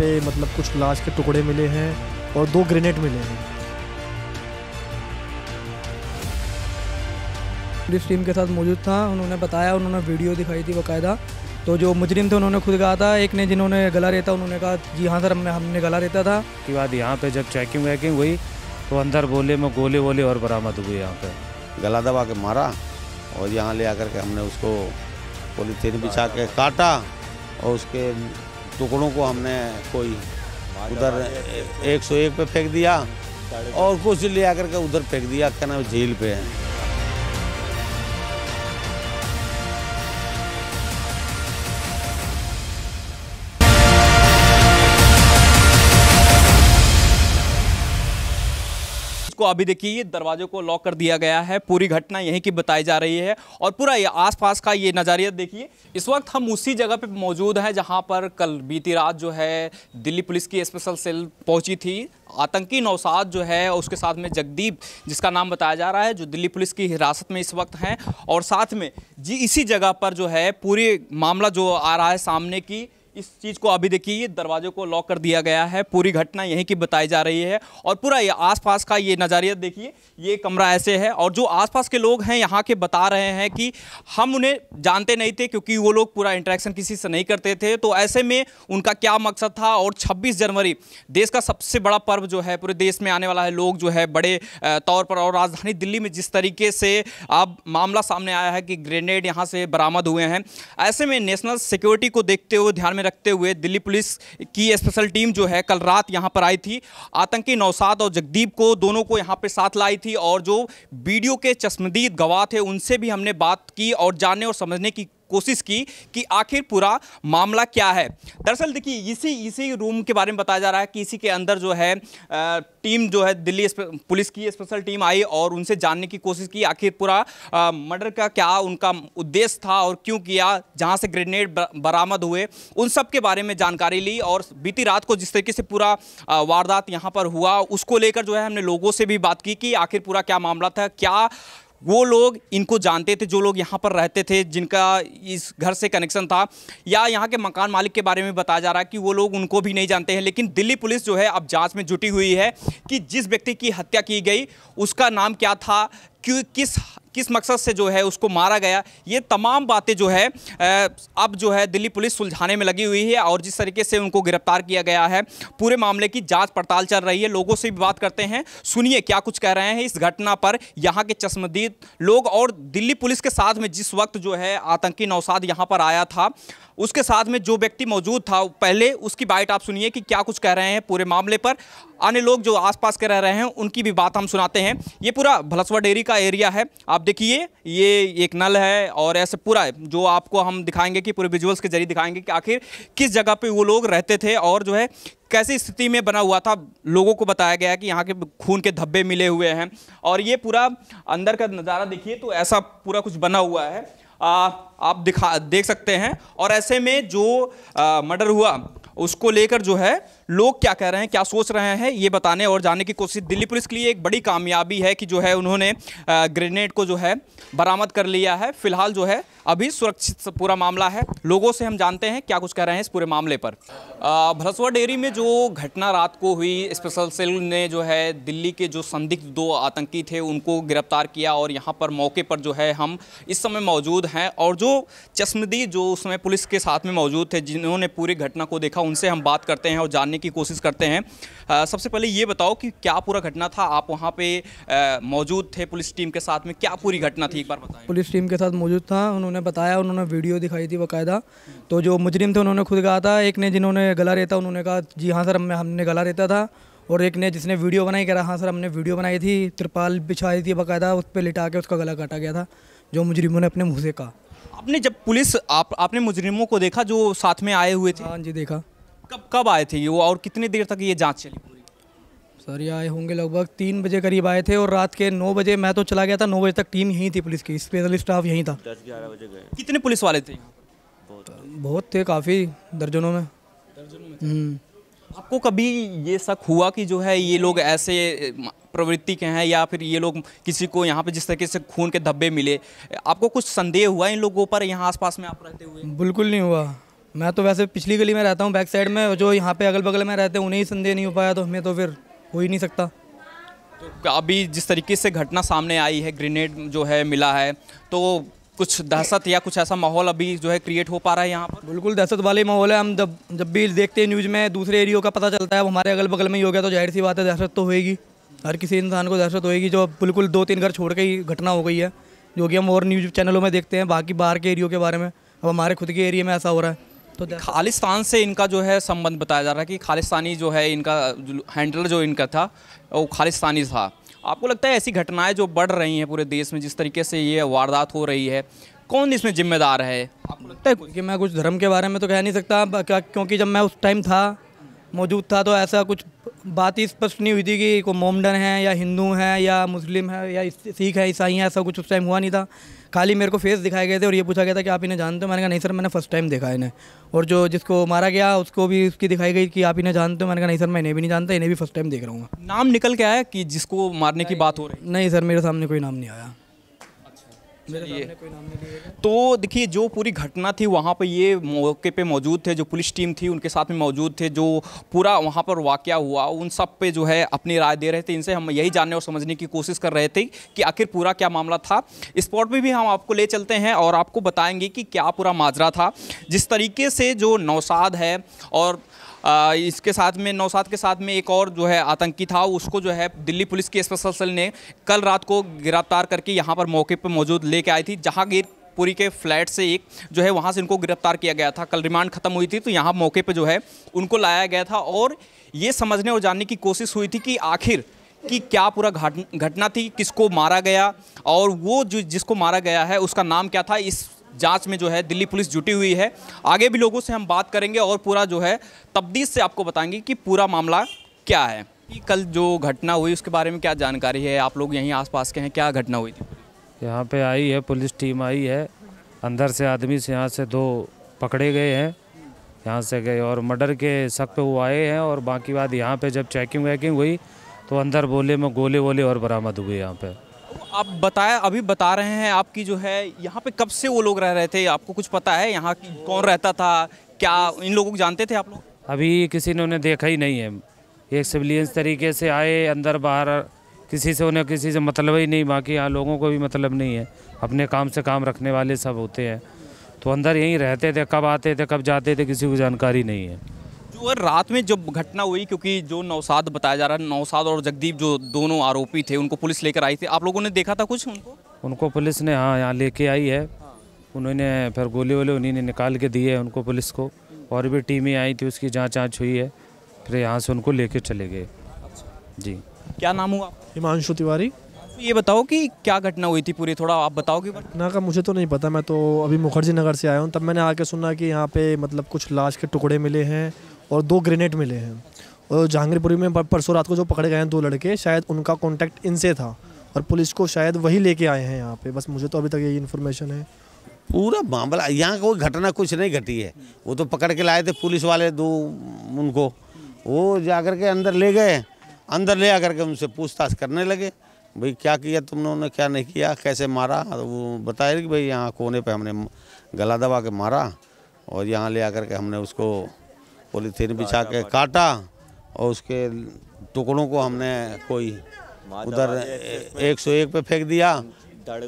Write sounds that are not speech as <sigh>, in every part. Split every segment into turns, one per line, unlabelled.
पे मतलब कुछ लाश के टुकड़े मिले हैं और दो ग्रेनेड मिले हैं पुलिस टीम के साथ मौजूद था उन्होंने बताया उन्होंने वीडियो दिखाई थी बाकायदा तो जो मुजरिम थे उन्होंने खुद कहा था एक ने जिन्होंने गला रेता उन्होंने कहा जी हाँ सर हमने हमने गला रेता था
उसके बाद यहाँ पे जब चेकिंग वैकिंग हुई तो अंदर बोले में गोले वोले और बरामद हुए यहाँ पे गला दबा के मारा और यहाँ ले आकर के हमने उसको
पोलिथीन बिछा के काटा और उसके टुकड़ों को हमने कोई उधर एक सौ एक पे फेंक दिया और कुछ ले आकर के उधर फेंक दिया क्या झील पे है
को अभी देखिए ये दरवाजे को लॉक कर दिया गया है पूरी घटना यहीं की बताई जा रही है और पूरा ये आसपास का ये नज़ारिया देखिए इस वक्त हम उसी जगह पे मौजूद हैं जहां पर कल बीती रात जो है दिल्ली पुलिस की स्पेशल सेल पहुंची थी आतंकी नौसाद जो है उसके साथ में जगदीप जिसका नाम बताया जा रहा है जो दिल्ली पुलिस की हिरासत में इस वक्त हैं और साथ में जी इसी जगह पर जो है पूरे मामला जो आ रहा है सामने की इस चीज़ को अभी देखिए दरवाजे को लॉक कर दिया गया है पूरी घटना यहीं की बताई जा रही है और पूरा ये आसपास का ये नज़ारिया देखिए ये कमरा ऐसे है और जो आसपास के लोग हैं यहाँ के बता रहे हैं कि हम उन्हें जानते नहीं थे क्योंकि वो लोग पूरा इंटरेक्शन किसी से नहीं करते थे तो ऐसे में उनका क्या मकसद था और छब्बीस जनवरी देश का सबसे बड़ा पर्व जो है पूरे देश में आने वाला है लोग जो है बड़े तौर पर और राजधानी दिल्ली में जिस तरीके से अब मामला सामने आया है कि ग्रेनेड यहाँ से बरामद हुए हैं ऐसे में नेशनल सिक्योरिटी को देखते हुए ध्यान में में रखते हुए दिल्ली पुलिस की स्पेशल टीम जो है कल रात यहाँ पर आई थी आतंकी नौसाद और जगदीप को दोनों को यहाँ पर साथ लाई थी और जो वीडियो के चश्मदीद गवाह थे उनसे भी हमने बात की और जानने और समझने की कोशिश की कि आखिर पूरा मामला क्या है दरअसल देखिए इसी इसी रूम के बारे में बताया जा रहा है कि इसी के अंदर जो है टीम जो है दिल्ली पुलिस की स्पेशल टीम आई और उनसे जानने की कोशिश की आखिर पूरा मर्डर का क्या उनका उद्देश्य था और क्यों किया जहाँ से ग्रेनेड बरामद हुए उन सब के बारे में जानकारी ली और बीती रात को जिस तरीके से पूरा वारदात यहाँ पर हुआ उसको लेकर जो है हमने लोगों से भी बात की कि आखिर पूरा क्या मामला था क्या वो लोग इनको जानते थे जो लोग यहाँ पर रहते थे जिनका इस घर से कनेक्शन था या यहाँ के मकान मालिक के बारे में बताया जा रहा है कि वो लोग उनको भी नहीं जानते हैं लेकिन दिल्ली पुलिस जो है अब जांच में जुटी हुई है कि जिस व्यक्ति की हत्या की गई उसका नाम क्या था कि किस किस मकसद से जो है उसको मारा गया ये तमाम बातें जो है अब जो है दिल्ली पुलिस सुलझाने में लगी हुई है और जिस तरीके से उनको गिरफ्तार किया गया है पूरे मामले की जांच पड़ताल चल रही है लोगों से भी बात करते हैं सुनिए क्या कुछ कह रहे हैं इस घटना पर यहाँ के चश्मदीद लोग और दिल्ली पुलिस के साथ में जिस वक्त जो है आतंकी नौसाद यहाँ पर आया था उसके साथ में जो व्यक्ति मौजूद था पहले उसकी बाइट आप सुनिए कि क्या कुछ कह रहे हैं पूरे मामले पर अन्य लोग जो आसपास के रह रहे हैं उनकी भी बात हम सुनाते हैं ये पूरा भलसवा डेयरी का एरिया है आप आप देखिए ये एक नल है और ऐसे पूरा जो आपको हम दिखाएंगे कि पूरे विजुअल्स के जरिए दिखाएंगे कि आखिर किस जगह पे वो लोग रहते थे और जो है कैसी स्थिति में बना हुआ था लोगों को बताया गया है कि यहाँ के खून के धब्बे मिले हुए हैं और ये पूरा अंदर का नज़ारा देखिए तो ऐसा पूरा कुछ बना हुआ है आ, आप दिखा देख सकते हैं और ऐसे में जो मर्डर हुआ उसको लेकर जो है लोग क्या कह रहे हैं क्या सोच रहे हैं ये बताने और जानने की कोशिश दिल्ली पुलिस के लिए एक बड़ी कामयाबी है कि जो है उन्होंने ग्रेनेड को जो है बरामद कर लिया है फिलहाल जो है अभी सुरक्षित पूरा मामला है लोगों से हम जानते हैं क्या कुछ कह रहे हैं इस पूरे मामले पर भरसवा डेयरी में जो घटना रात को हुई स्पेशल सेल ने जो है दिल्ली के जो संदिग्ध दो आतंकी थे उनको गिरफ्तार किया और यहाँ पर मौके पर जो है हम इस समय मौजूद हैं और जो चश्मदी जो उस समय पुलिस के साथ में मौजूद थे जिन्होंने पूरी घटना को देखा उनसे हम बात करते हैं और जानने की कोशिश करते हैं आ, सबसे पहले ये बताओ कि क्या पूरा घटना था आप वहाँ पे मौजूद थे पुलिस टीम के साथ में क्या पूरी घटना थी एक बार बताएं
पुलिस टीम के साथ मौजूद था उन्होंने बताया उन्होंने वीडियो दिखाई थी बाकायदा तो जो मुजरिम थे उन्होंने खुद कहा था एक ने जिन्होंने गला रहता उन्होंने कहा जी हाँ सर हमने हमने गला रहता था और एक ने जिसने वीडियो बनाई कह रहा हाँ सर हमने वीडियो बनाई थी त्रिपाल बिछाई थी बाकायदा उस पर लिटा के उसका गला काटा गया था जो मुजरिमों ने अपने मुँह से कहा आपने
जब पुलिस आप आपने मुजरिमों को देखा जो साथ में आए हुए थे हाँ जी देखा कब कब आए थे ये वो और कितने देर तक ये जाँच चली पूरी
सर ये आए होंगे लगभग तीन बजे करीब आए थे और रात के नौ बजे मैं तो चला गया था नौ बजे तक टीम यहीं थी पुलिस की स्पेशल स्टाफ यहीं था दस ग्यारह बजे गए कितने पुलिस वाले थे बहुत बहुत थे काफ़ी दर्जनों में दर्जनों में हम्म।
आपको कभी ये शक हुआ कि जो है ये लोग ऐसे प्रवृत्ति के हैं या फिर ये लोग किसी को यहाँ पे जिस तरीके से खून के धब्बे मिले आपको कुछ संदेह हुआ इन लोगों पर यहाँ
आसपास में आप रहते हुए बिल्कुल नहीं हुआ मैं तो वैसे पिछली गली में रहता हूँ बैक साइड में जो यहाँ पे अगल बगल में रहते हैं उन्हें ही संदेह नहीं हो पाया तो हमें तो फिर हो ही नहीं सकता तो अभी जिस
तरीके से घटना सामने आई है ग्रेनेड जो है मिला है तो कुछ दहशत या कुछ ऐसा माहौल अभी जो है क्रिएट हो पा रहा है यहाँ
पर बिल्कुल दहशत वाले माहौल है हम जब जब भी देखते हैं न्यूज़ में दूसरे एरियो का पता चलता है वो हमारे अगल बगल में ही हो गया तो जाहिर सी बात है दहशत तो होएगी हर किसी इंसान को दहशत होएगी जो बिल्कुल दो तीन घर छोड़ के ही घटना हो गई है जो कि हम और न्यूज़ चैनलों में देखते हैं बाकी बाहर के एरियो के बारे में अब हमारे खुद के एरिया में ऐसा हो रहा है
तो खालिस्तान से इनका जो है संबंध बताया जा रहा है कि खालिस्तानी जो है इनका हैंडलर जो इनका था वो खालिस्तानी था आपको लगता है ऐसी घटनाएं जो बढ़ रही हैं पूरे देश में जिस तरीके से ये वारदात हो रही है कौन इसमें जिम्मेदार
है आपको लगता है कि मैं कुछ धर्म के बारे में तो कह नहीं सकता क्योंकि जब मैं उस टाइम था मौजूद था तो ऐसा कुछ बात ही स्पष्ट नहीं हुई थी कि को मोमडन है या हिंदू है या मुस्लिम है या सिख है ईसाई है ऐसा कुछ उस टाइम हुआ नहीं था खाली मेरे को फेस दिखाए गए थे और ये पूछा गया था कि आप इन्हें जानते हो मैंने कहा नहीं सर मैंने फर्स्ट टाइम देखा इन्हें और जो जिसको मारा गया उसको भी उसकी दिखाई गई कि आप इन्हें जानते हो मैंने कहा नहीं सर मैं इन्हें भी नहीं जानता इन्हें भी फर्स्ट टाइम देख रहा हूँ
नाम निकल के आया कि जिसको मारने की बात हो रही
नहीं सर मेरे सामने कोई नाम नहीं आया ये तो देखिए
जो पूरी घटना थी वहाँ पर ये मौके पे मौजूद थे जो पुलिस टीम थी उनके साथ में मौजूद थे जो पूरा वहाँ पर वाक़ हुआ उन सब पे जो है अपनी राय दे रहे थे इनसे हम यही जानने और समझने की कोशिश कर रहे थे कि आखिर पूरा क्या मामला था स्पॉट पर भी हम आपको ले चलते हैं और आपको बताएंगे कि क्या पूरा माजरा था जिस तरीके से जो नौसाद है और आ, इसके साथ में नौसाद के साथ में एक और जो है आतंकी था उसको जो है दिल्ली पुलिस की स्पेशल सेल ने कल रात को गिरफ्तार करके यहाँ पर मौके पर मौजूद लेके आई थी जहांगीर पुरी के फ्लैट से एक जो है वहाँ से इनको गिरफ्तार किया गया था कल रिमांड खत्म हुई थी तो यहाँ मौके पर जो है उनको लाया गया था और ये समझने और जानने की कोशिश हुई थी कि आखिर कि क्या पूरा घटना थी किसको मारा गया और वो जो जिसको मारा गया है उसका नाम क्या था इस जांच में जो है दिल्ली पुलिस जुटी हुई है आगे भी लोगों से हम बात करेंगे और पूरा जो है तब्दीश से आपको बताएंगे कि पूरा मामला क्या है कल जो घटना हुई उसके बारे में क्या जानकारी है आप लोग यहीं आस के हैं क्या घटना हुई थी
यहाँ पर आई है पुलिस टीम आई है अंदर से आदमी से यहाँ से दो पकड़े गए हैं यहाँ से गए और मर्डर के शक पे वो आए हैं और बाकी बात यहाँ पे जब चेकिंग वैकिंग हुई तो अंदर बोले में गोले वोले और बरामद हुए यहाँ पे
आप बताया अभी बता रहे हैं आपकी जो है यहाँ पे कब से वो लोग रह रहे थे आपको कुछ पता है यहाँ कौन रहता था क्या इन लोगों को जानते थे आप लोग अभी किसी ने उन्हें
देखा ही नहीं है एक सिविलियंस तरीके से आए अंदर बाहर किसी से उन्हें किसी से मतलब ही नहीं बाकी यहाँ लोगों को भी मतलब नहीं है अपने काम से काम रखने वाले सब होते हैं तो अंदर यहीं रहते थे कब आते थे कब जाते थे किसी को जानकारी नहीं है
और रात में जब घटना हुई क्योंकि जो नौसाद बताया जा रहा है नौसाद और जगदीप जो दोनों आरोपी थे उनको पुलिस लेकर आई थी आप लोगों ने देखा था कुछ उनको
उनको पुलिस ने हाँ यहाँ लेके आई है उन्होंने फिर गोली वोली उन्हीं ने निकाल के दिए उनको पुलिस को और भी टीमें आई थी उसकी जाँच आँच हुई है फिर यहाँ से उनको लेके चले गए अच्छा। जी
क्या नाम हुआ हिमांशु तिवारी ये बताओ कि क्या घटना हुई थी पूरी थोड़ा आप बताओ कि
घटना का मुझे तो नहीं पता मैं तो अभी मुखर्जी नगर से आया हूँ तब मैंने आके सुना कि यहाँ पे मतलब कुछ लाश के टुकड़े मिले हैं और दो ग्रेनेड मिले हैं और जहांगीरपुरी में परसों रात को जो पकड़े गए हैं दो लड़के शायद उनका कॉन्टैक्ट इनसे था और पुलिस को शायद वही लेके आए हैं यहाँ पे बस मुझे तो अभी तक यही इन्फॉर्मेशन है
पूरा मामला यहाँ कोई घटना कुछ नहीं घटी है वो तो पकड़ के लाए थे पुलिस वाले दो उनको वो जा कर के अंदर ले गए अंदर ले आकर के उनसे पूछताछ करने लगे भाई क्या किया तुमने उन्होंने क्या नहीं किया कैसे मारा तो वो बताया कि भाई यहाँ कोने पे हमने गला दबा के मारा और यहाँ ले आकर के हमने उसको पॉलीथीन बिछा के काटा और उसके टुकड़ों को हमने कोई उधर एक सौ एक पे फेंक दिया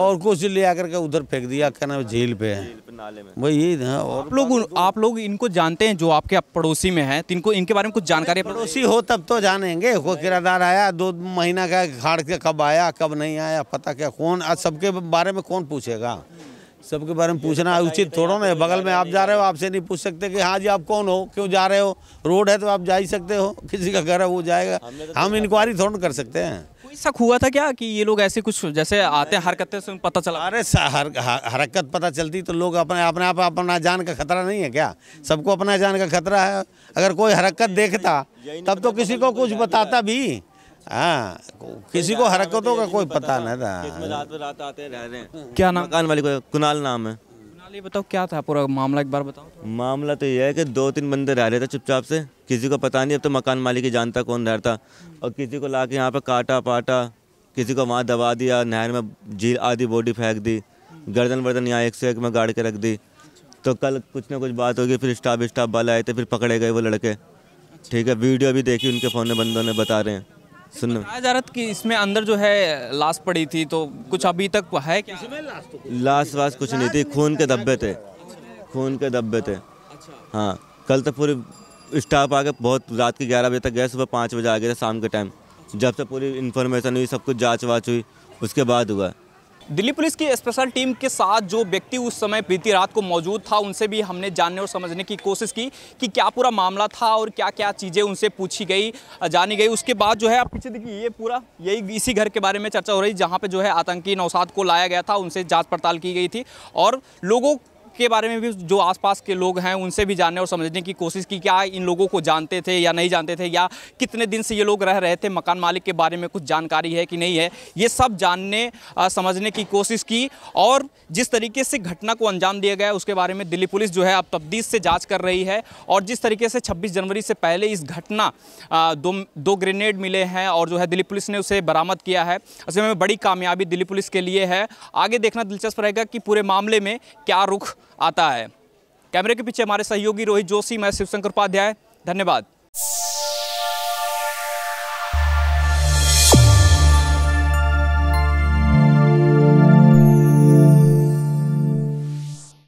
और कुछ ले आकर के उधर फेंक दिया क्या झील पे वही
यही है वही आप लोग आप लोग इनको जानते हैं जो आपके आप पड़ोसी में है इनको इनके बारे में कुछ जानकारी पड़ोसी हो
तब तो जानेंगे कोई किरादार आया दो महीना का घाट के कब आया कब नहीं आया पता क्या कौन आज सबके बारे में कौन पूछेगा सबके बारे में पूछना उचित थोड़ा ना बगल में आप जा रहे हो आपसे नहीं पूछ सकते कि हाँ जी आप कौन हो क्यों जा रहे हो रोड है तो आप जा ही सकते हो <laughs> किसी का घर है वो जाएगा तो हम इंक्वायरी थोड़ा कर सकते हैं
शक हुआ था क्या कि ये लोग ऐसे कुछ जैसे आते हैं हरकतें से पता चला अरे हर, हरकत पता चलती तो लोग अपने
अपने आप अपना जान का खतरा नहीं है क्या सबको अपना जान का खतरा है अगर कोई हरकत देखता तब तो किसी को कुछ बताता भी हाँ किसी को हरकतों तो का कोई पता नहीं था रात में
रात आते रह रहे हैं
क्या नाम मकान को कुनाल नाम है कुनाल ये बताओ क्या था पूरा मामला एक बार बताओ मामला तो यह है कि दो तीन बंदे रह रहे थे चुपचाप से किसी को पता नहीं अब तो मकान मालिक ही जानता कौन रहता और किसी को ला के यहाँ पर काटा पाटा किसी को वहाँ दबा दिया नहर में झील आधी बॉडी फेंक दी गर्दन वर्दन यहाँ एक से एक में गाड़ के रख दी तो कल कुछ ना कुछ बात होगी फिर स्टाफ स्टाफ वाले आए थे फिर पकड़े गए वो लड़के ठीक है वीडियो भी देखी उनके फ़ोन में बंदों ने बता रहे हैं सुनने
में जा रहा कि इसमें अंदर जो है लाश पड़ी थी तो कुछ अभी तक है क्या
तो लाश वाश कुछ नहीं थी खून के धब्बे थे खून के धब्बे थे अच्छा। हाँ कल तो पूरी स्टाफ आके बहुत रात के ग्यारह बजे तक गए सुबह पाँच बजे आ गए थे शाम के टाइम जब से पूरी इन्फॉर्मेशन हुई सब कुछ जाँच वाँच हुई उसके बाद हुआ
दिल्ली पुलिस की स्पेशल टीम के साथ जो व्यक्ति उस समय बीती रात को मौजूद था उनसे भी हमने जानने और समझने की कोशिश की कि क्या पूरा मामला था और क्या क्या चीज़ें उनसे पूछी गई जानी गई उसके बाद जो है आप पीछे देखिए ये पूरा यही इसी घर के बारे में चर्चा हो रही जहाँ पर जो है आतंकी नौसाद को लाया गया था उनसे जाँच पड़ताल की गई थी और लोगों के बारे में भी जो आसपास के लोग हैं उनसे भी जानने और समझने की कोशिश की क्या इन लोगों को जानते थे या नहीं जानते थे या कितने दिन से ये लोग रह रहे थे मकान मालिक के बारे में कुछ जानकारी है कि नहीं है ये सब जानने समझने की कोशिश की और जिस तरीके से घटना को अंजाम दिया गया उसके बारे में दिल्ली पुलिस जो है अब तब्दीश से जाँच कर रही है और जिस तरीके से छब्बीस जनवरी से पहले इस घटना दो दो ग्रेनेड मिले हैं और जो है दिल्ली पुलिस ने उसे बरामद किया है असल में बड़ी कामयाबी दिल्ली पुलिस के लिए है आगे देखना दिलचस्प रहेगा कि पूरे मामले में क्या रुख आता है कैमरे के पीछे हमारे सहयोगी रोहित जोशी मैं शिवशंकर उपाध्याय धन्यवाद